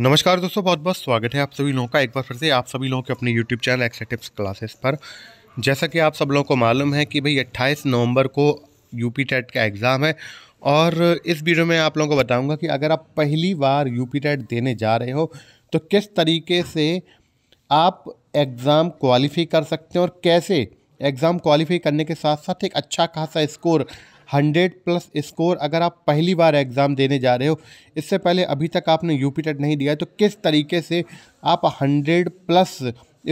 नमस्कार दोस्तों बहुत बहुत स्वागत है आप सभी लोगों का एक बार फिर से आप सभी लोगों के अपने यूट्यूब चैनल एक्सा टिप्स क्लासेस पर जैसा कि आप सब लोगों को मालूम है कि भाई 28 नवंबर को यूपी टेट का एग्ज़ाम है और इस वीडियो में आप लोगों को बताऊंगा कि अगर आप पहली बार यूपी टेट देने जा रहे हो तो किस तरीके से आप एग्ज़ाम क्वालिफाई कर सकते हैं और कैसे एग्ज़ाम क्वालिफाई करने के साथ साथ एक अच्छा खासा स्कोर हंड्रेड प्लस स्कोर अगर आप पहली बार एग्ज़ाम देने जा रहे हो इससे पहले अभी तक आपने यू पी टेट नहीं दिया तो किस तरीके से आप हंड्रेड प्लस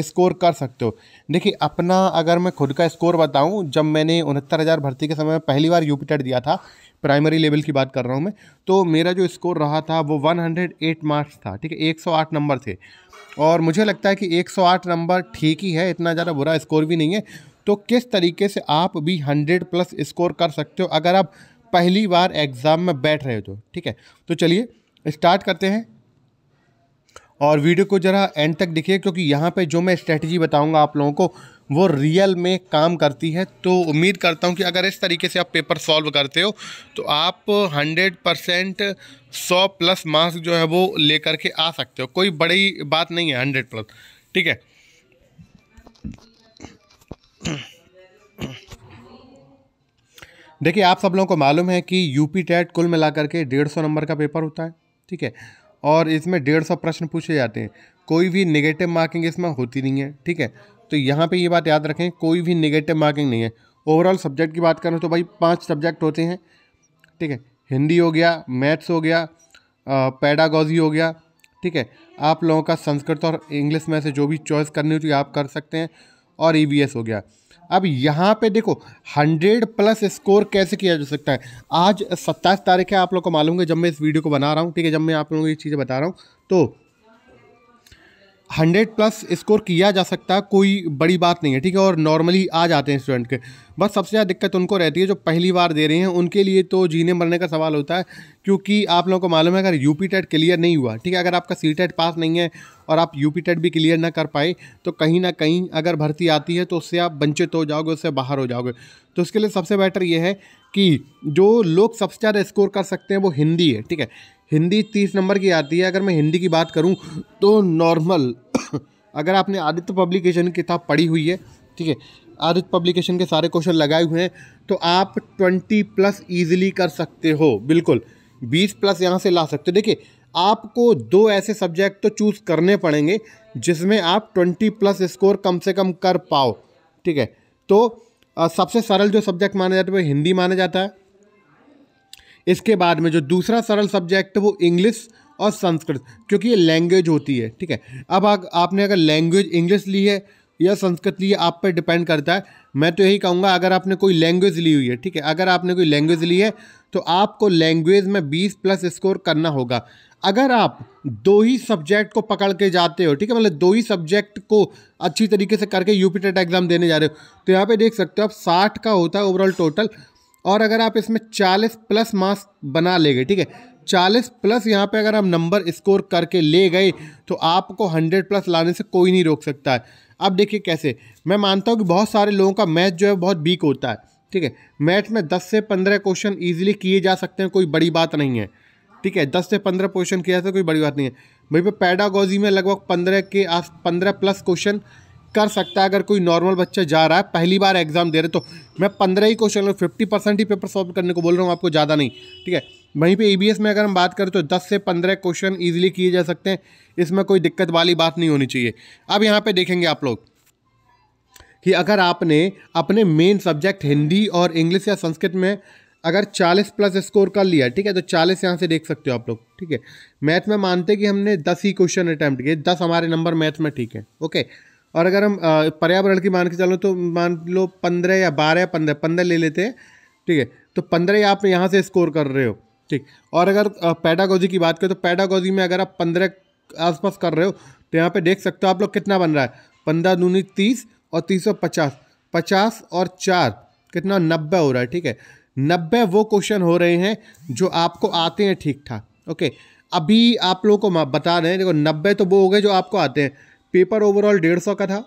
स्कोर कर सकते हो देखिए अपना अगर मैं खुद का स्कोर बताऊं जब मैंने उनहत्तर हज़ार भर्ती के समय में पहली बार यू पी दिया था प्राइमरी लेवल की बात कर रहा हूं मैं तो मेरा जो स्कोर रहा था वो 108 मार्क्स था ठीक है 108 नंबर थे और मुझे लगता है कि 108 नंबर ठीक ही है इतना ज़्यादा बुरा स्कोर भी नहीं है तो किस तरीके से आप भी हंड्रेड प्लस स्कोर कर सकते हो अगर आप पहली बार एग्ज़ाम में बैठ रहे हो तो ठीक है तो चलिए स्टार्ट करते हैं और वीडियो को ज़रा एंड तक देखिए क्योंकि यहाँ पे जो मैं स्ट्रेटजी बताऊँगा आप लोगों को वो रियल में काम करती है तो उम्मीद करता हूँ कि अगर इस तरीके से आप पेपर सॉल्व करते हो तो आप हंड्रेड परसेंट सौ प्लस मार्क्स जो है वो लेकर के आ सकते हो कोई बड़ी बात नहीं है हंड्रेड प्लस ठीक है देखिए आप सब लोगों को मालूम है कि यूपी टेट कुल मिलाकर के डेढ़ सौ नंबर का पेपर होता है ठीक है और इसमें डेढ़ सौ प्रश्न पूछे जाते हैं कोई भी निगेटिव मार्किंग इसमें होती नहीं है ठीक है तो यहाँ पे ये बात याद रखें कोई भी निगेटिव मार्किंग नहीं है ओवरऑल सब्जेक्ट की बात करें तो भाई पाँच सब्जेक्ट होते हैं ठीक है हिंदी हो गया मैथ्स हो गया पैडागोजी हो गया ठीक है आप लोगों का संस्कृत और इंग्लिश में से जो भी चॉइस करनी होती है आप कर सकते हैं और ई e हो गया अब यहाँ पे देखो 100 प्लस स्कोर कैसे किया जा सकता है आज सत्ताईस तारीख है आप लोग को मालूम है जब मैं इस वीडियो को बना रहा हूँ ठीक है जब मैं आप लोगों को ये चीज़ें बता रहा हूँ तो हंड्रेड प्लस स्कोर किया जा सकता है कोई बड़ी बात नहीं है ठीक है और नॉर्मली आ जाते हैं स्टूडेंट के बस सबसे ज़्यादा दिक्कत उनको रहती है जो पहली बार दे रहे हैं उनके लिए तो जीने मरने का सवाल होता है क्योंकि आप लोगों को मालूम है अगर यू पी टेट क्लियर नहीं हुआ ठीक है अगर आपका सी टेट पास नहीं है और आप यू पी टेट भी क्लियर ना कर पाए तो कहीं ना कहीं अगर भर्ती आती है तो उससे आप वंचित हो जाओगे उससे बाहर हो जाओगे तो उसके लिए सबसे बेटर ये है कि जो लोग सबसे ज़्यादा स्कोर कर सकते हैं वो हिंदी है ठीक है हिंदी तीस नंबर की आती है अगर मैं हिंदी की बात करूँ तो नॉर्मल अगर आपने आदित्य पब्लिकेशन की किताब पढ़ी हुई है ठीक है आदित्य पब्लिकेशन के सारे क्वेश्चन लगाए हुए हैं तो आप ट्वेंटी प्लस ईजिली कर सकते हो बिल्कुल बीस प्लस यहाँ से ला सकते हो देखिए आपको दो ऐसे सब्जेक्ट तो चूज़ करने पड़ेंगे जिसमें आप ट्वेंटी प्लस स्कोर कम से कम कर पाओ ठीक है तो सबसे सरल जो सब्जेक्ट माना जाता है वो हिंदी माना जाता है इसके बाद में जो दूसरा सरल सब्जेक्ट है वो इंग्लिश और संस्कृत क्योंकि ये लैंग्वेज होती है ठीक है अब आ, आपने अगर लैंग्वेज इंग्लिश ली है या संस्कृत ली है आप पर डिपेंड करता है मैं तो यही कहूँगा अगर आपने कोई लैंग्वेज ली हुई है ठीक है अगर आपने कोई लैंग्वेज ली है तो आपको लैंग्वेज में बीस प्लस स्कोर करना होगा अगर आप दो ही सब्जेक्ट को पकड़ के जाते हो ठीक है मतलब दो ही सब्जेक्ट को अच्छी तरीके से करके यूपी टेट एग्ज़ाम देने जा रहे हो तो यहाँ पे देख सकते हो आप साठ का होता है ओवरऑल टोटल और अगर आप इसमें 40 प्लस मार्क्स बना ले गए ठीक है 40 प्लस यहाँ पे अगर आप नंबर स्कोर करके ले गए तो आपको 100 प्लस लाने से कोई नहीं रोक सकता है अब देखिए कैसे मैं मानता हूँ कि बहुत सारे लोगों का मैथ जो है बहुत वीक होता है ठीक है मैथ में 10 से 15 क्वेश्चन ईजिली किए जा सकते हैं कोई बड़ी बात नहीं है ठीक है दस से पंद्रह क्वेश्चन किया जाता तो है कोई बड़ी बात नहीं है भाई पे पैडागोजी में लगभग पंद्रह के आस पंद्रह प्लस क्वेश्चन कर सकता है अगर कोई नॉर्मल बच्चा जा रहा है पहली बार एग्जाम दे रहे तो मैं पंद्रह ही क्वेश्चन और फिफ्टी परसेंट ही पेपर सॉल्व करने को बोल रहा हूँ आपको ज़्यादा नहीं ठीक है वहीं पे ईबीएस में अगर हम बात करें तो दस से पंद्रह क्वेश्चन ईजिली किए जा सकते हैं इसमें कोई दिक्कत वाली बात नहीं होनी चाहिए अब यहाँ पे देखेंगे आप लोग कि अगर आपने अपने मेन सब्जेक्ट हिंदी और इंग्लिश या संस्कृत में अगर 40 प्लस स्कोर कर लिया ठीक है तो 40 यहाँ से देख सकते हो आप लोग ठीक है मैथ में मानते कि हमने 10 ही क्वेश्चन अटैम्प्ट किए 10 हमारे नंबर मैथ में ठीक है ओके और अगर हम पर्यावरण की मान के चलो तो मान लो पंद्रह या बारह या पंद्रह पंद्रह ले लेते हैं ठीक है तो पंद्रह आप यहाँ से स्कोर कर रहे हो ठीक और अगर पैडागोजी की बात करें तो पैडागोजी में अगर आप पंद्रह आसपास कर रहे हो तो यहाँ पे देख सकते हो आप लोग कितना बन रहा है पंद्रह दूनी तीस और तीस सौ पचास पचास और चार कितना नब्बे हो रहा है ठीक है नब्बे वो क्वेश्चन हो रहे हैं जो आपको आते हैं ठीक ठाक ओके अभी आप लोगों को बता रहे हैं देखो नब्बे तो वो हो गए जो आपको आते हैं पेपर ओवरऑल डेढ़ सौ का था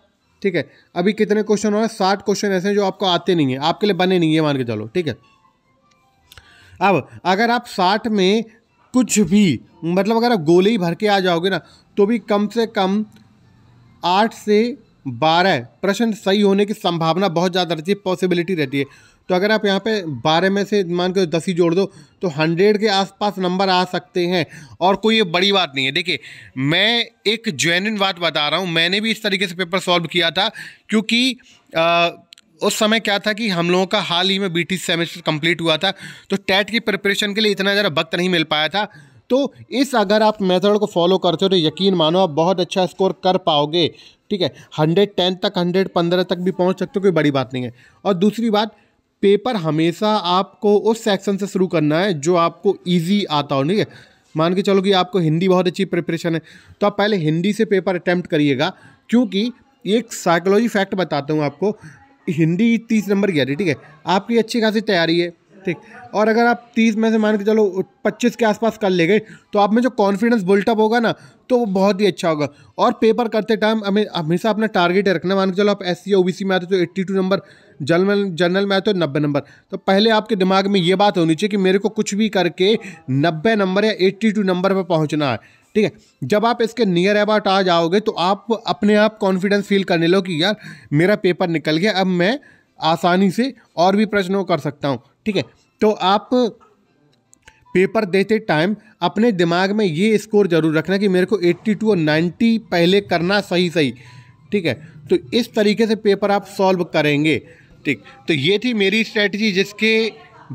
ठीक है अभी कितने क्वेश्चन हो रहे हैं साठ क्वेश्चन ऐसे हैं जो आपको आते नहीं है आपके लिए बने नहीं है मान के चलो ठीक है अब अगर आप साठ में कुछ भी मतलब अगर आप गोले ही भर के आ जाओगे ना तो भी कम से कम आठ से बारह प्रश्न सही होने की संभावना बहुत ज़्यादा रहती है पॉसिबिलिटी रहती है तो अगर आप यहाँ पे बारह में से मान के दस ही जोड़ दो तो हंड्रेड के आसपास नंबर आ सकते हैं और कोई ये बड़ी बात नहीं है देखिए मैं एक जैनिन बात बता रहा हूँ मैंने भी इस तरीके से पेपर सॉल्व किया था क्योंकि आ, उस समय क्या था कि हम लोगों का हाल ही में बी सेमेस्टर कंप्लीट हुआ था तो टैट की प्रिपरेशन के लिए इतना ज़्यादा वक्त नहीं मिल पाया था तो इस अगर आप मेथड को फॉलो करते हो तो यकीन मानो आप बहुत अच्छा स्कोर कर पाओगे ठीक है हंड्रेड टेन तक हंड्रेड पंद्रह तक भी पहुंच सकते हो कोई बड़ी बात नहीं है और दूसरी बात पेपर हमेशा आपको उस सेक्शन से शुरू करना है जो आपको ईजी आता हो ठीक है मान के चलो कि आपको हिंदी बहुत अच्छी प्रिपरेशन है तो आप पहले हिंदी से पेपर अटैम्प्ट करिएगा क्योंकि एक साइकोलॉजी फैक्ट बताता हूँ आपको हिंदी तीस नंबर की आ रही ठीक है आपकी अच्छी खासी तैयारी है ठीक और अगर आप तीस में से मान के चलो पच्चीस के आसपास कर ले गए तो आप में जो कॉन्फिडेंस बुल्टअप होगा ना तो वो बहुत ही अच्छा होगा और पेपर करते टाइम हमें हमेशा अपना टारगेट है रखना मान के चलो आप एस सी ओ में आते तो eighty two number general general में आते हो नब्बे नंबर तो पहले आपके दिमाग में ये बात होनी चाहिए कि मेरे को कुछ भी करके नब्बे नंबर या एट्टी टू नंबर पर पहुँचना है ठीक है जब आप इसके नियर अबाउट आ जाओगे तो आप अपने आप कॉन्फिडेंस फील करने लो कि यार मेरा पेपर निकल गया अब मैं आसानी से और भी प्रश्नों कर सकता हूँ ठीक है तो आप पेपर देते टाइम अपने दिमाग में ये स्कोर जरूर रखना कि मेरे को 82 और 90 पहले करना सही सही ठीक है तो इस तरीके से पेपर आप सॉल्व करेंगे ठीक तो ये थी मेरी स्ट्रेटजी जिसके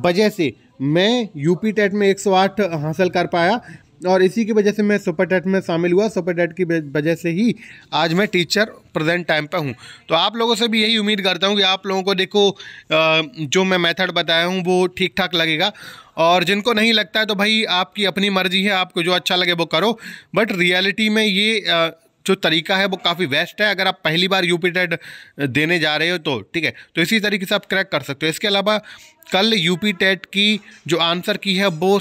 वजह से मैं यूपी टेट में 108 हासिल कर पाया और इसी की वजह से मैं सुपर टेट में शामिल हुआ सुपर टेट की वजह से ही आज मैं टीचर प्रेजेंट टाइम पर हूँ तो आप लोगों से भी यही उम्मीद करता हूँ कि आप लोगों को देखो जो मैं मेथड बताया हूँ वो ठीक ठाक लगेगा और जिनको नहीं लगता है तो भाई आपकी अपनी मर्ज़ी है आपको जो अच्छा लगे वो करो बट रियलिटी में ये जो तरीका है वो काफ़ी वेस्ट है अगर आप पहली बार यू टेट देने जा रहे हो तो ठीक है तो इसी तरीके से आप क्रैक कर सकते हो इसके अलावा कल यू टेट की जो आंसर की है वो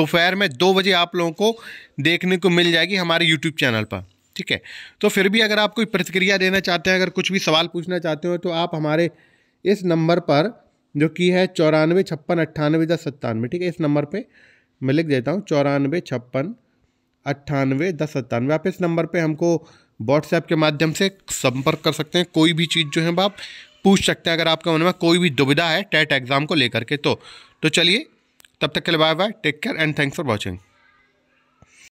दोपहर में दो बजे आप लोगों को देखने को मिल जाएगी हमारे यूट्यूब चैनल पर ठीक है तो फिर भी अगर आप कोई प्रतिक्रिया देना चाहते हैं अगर कुछ भी सवाल पूछना चाहते हो तो आप हमारे इस नंबर पर जो की है चौरानवे छप्पन अट्ठानवे दस सत्तानवे ठीक है इस नंबर पे मैं लिख देता हूँ चौरानवे छप्पन अट्ठानवे दस सत्तानवे आप इस नंबर पे हमको व्हाट्सएप के माध्यम से संपर्क कर सकते हैं कोई भी चीज़ जो है आप पूछ सकते हैं अगर आपके मन में कोई भी दुविधा है टेट एग्ज़ाम को लेकर के तो, तो चलिए तब तक के लिए bye bye take care and thanks for watching